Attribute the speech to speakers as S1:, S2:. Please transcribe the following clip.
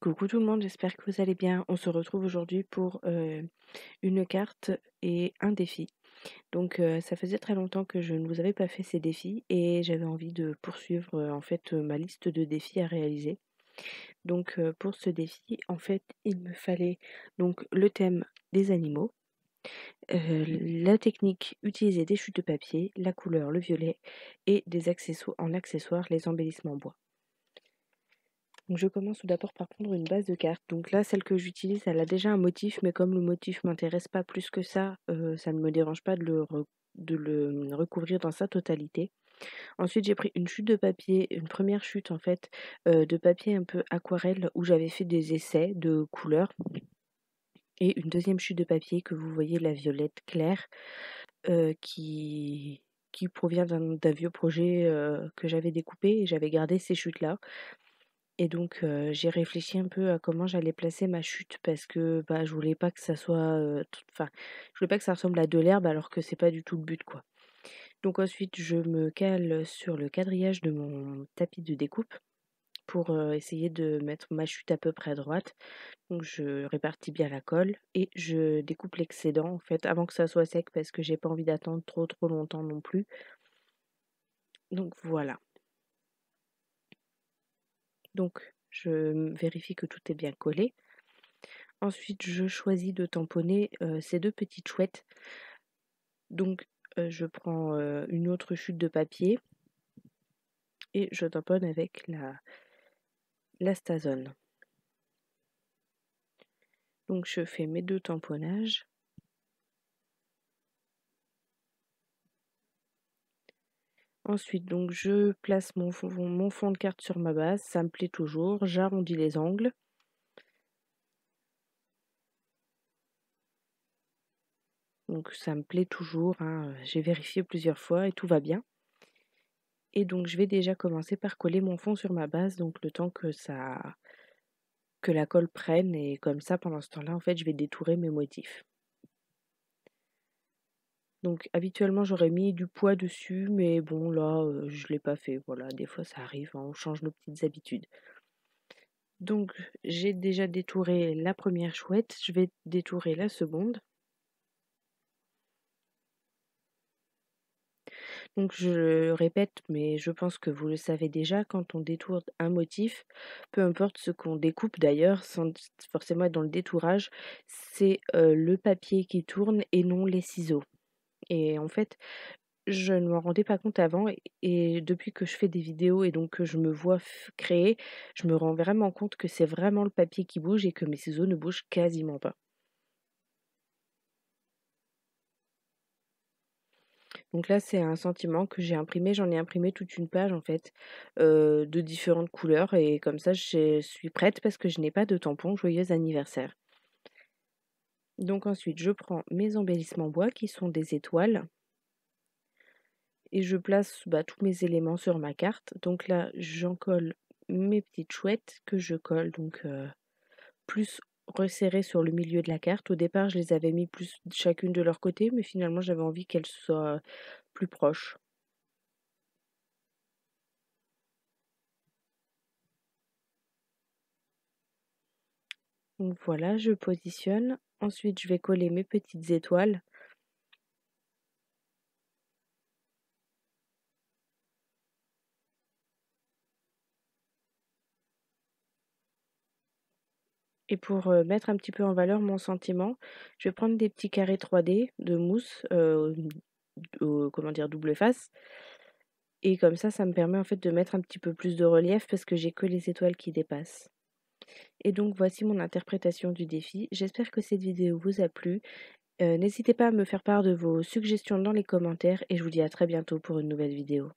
S1: Coucou tout le monde, j'espère que vous allez bien. On se retrouve aujourd'hui pour euh, une carte et un défi. Donc euh, ça faisait très longtemps que je ne vous avais pas fait ces défis et j'avais envie de poursuivre euh, en fait ma liste de défis à réaliser. Donc pour ce défi, en fait, il me fallait donc le thème des animaux, la technique utiliser des chutes de papier, la couleur, le violet et des accessoires en accessoires les embellissements bois. Donc je commence tout d'abord par prendre une base de cartes. Donc là, celle que j'utilise, elle a déjà un motif, mais comme le motif m'intéresse pas plus que ça, euh, ça ne me dérange pas de le, mmh, recouvrir dans sa totalité. Ensuite, j'ai pris une chute de papier, une première chute en fait, euh, de papier un peu aquarelle où j'avais fait des essais de couleurs. Et une deuxième chute de papier que vous voyez, la violette claire, euh, qui, qui provient d'un vieux projet que j'avais découpé et j'avais gardé ces chutes-là. Et donc, j'ai réfléchi un peu à comment j'allais placer ma chute parce que, bah, je voulais pas que ça soit, enfin, je voulais pas que ça ressemble à de l'herbe alors que c'est pas du tout le but, quoi. Donc ensuite, je me cale sur le quadrillage de mon tapis de découpe pour, essayer de mettre ma chute à peu près droite. Donc je répartis bien la colle et je découpe l'excédent, en fait, avant que ça soit sec parce que j'ai pas envie d'attendre trop, trop longtemps non plus. Donc voilà. Donc, je vérifie que tout est bien collé. Ensuite, je choisis de tamponner euh, ces deux petites chouettes. Donc, euh, je prends euh, une autre chute de papier et je tamponne avec la, la stazone. Donc, je fais mes deux tamponnages. Ensuite, donc, je place mon fond, mon fond de carte sur ma base, ça me plaît toujours, j'arrondis les angles. Donc ça me plaît toujours, hein, j'ai vérifié plusieurs fois et tout va bien. Et donc je vais déjà commencer par coller mon fond sur ma base, donc le temps que ça que la colle prenne et comme ça pendant ce temps-là en fait je vais détourer mes motifs. Donc habituellement j'aurais mis du poids dessus, mais bon là je je l'ai pas fait. Voilà, des fois ça arrive, hein, on change nos petites habitudes. Donc j'ai déjà détouré la première chouette, je vais détourer la seconde. Donc je répète, mais je pense que vous le savez déjà, quand on détourne un motif, peu importe ce qu'on découpe d'ailleurs, sans forcément dans le détourage, c'est le papier qui tourne et non les ciseaux. Et en fait, je ne m'en rendais pas compte avant et depuis que je fais des vidéos et donc que je me vois créer, je me rends vraiment compte que c'est vraiment le papier qui bouge et que mes ciseaux ne bougent quasiment pas. Donc là, c'est un sentiment que j'ai imprimé. J'en ai imprimé toute une page en fait euh, de différentes couleurs et comme ça, je suis prête parce que je n'ai pas de tampon. Joyeux anniversaire. Donc ensuite, je prends mes embellissements bois qui sont des étoiles. Et je place bah, tous mes éléments sur ma carte. Donc là, j'en colle mes petites chouettes que je colle donc euh, plus resserrées sur le milieu de la carte. Au départ, je les avais mis plus chacune de leur côté, mais finalement, j'avais envie qu'elles soient plus proches. voilà, je positionne Ensuite, je vais coller mes petites étoiles. Et pour euh, mettre un petit peu en valeur mon sentiment, je vais prendre des petits carrés 3D de mousse, euh, comment dire, double face. Et comme ça, ça me permet en fait de mettre un petit peu plus de relief parce que j'ai que les étoiles qui dépassent. Et donc voici mon interprétation du défi. J'espère que cette vidéo vous a plu. Euh, n'hésitez pas à me faire part de vos suggestions dans les commentaires et je vous dis à très bientôt pour une nouvelle vidéo.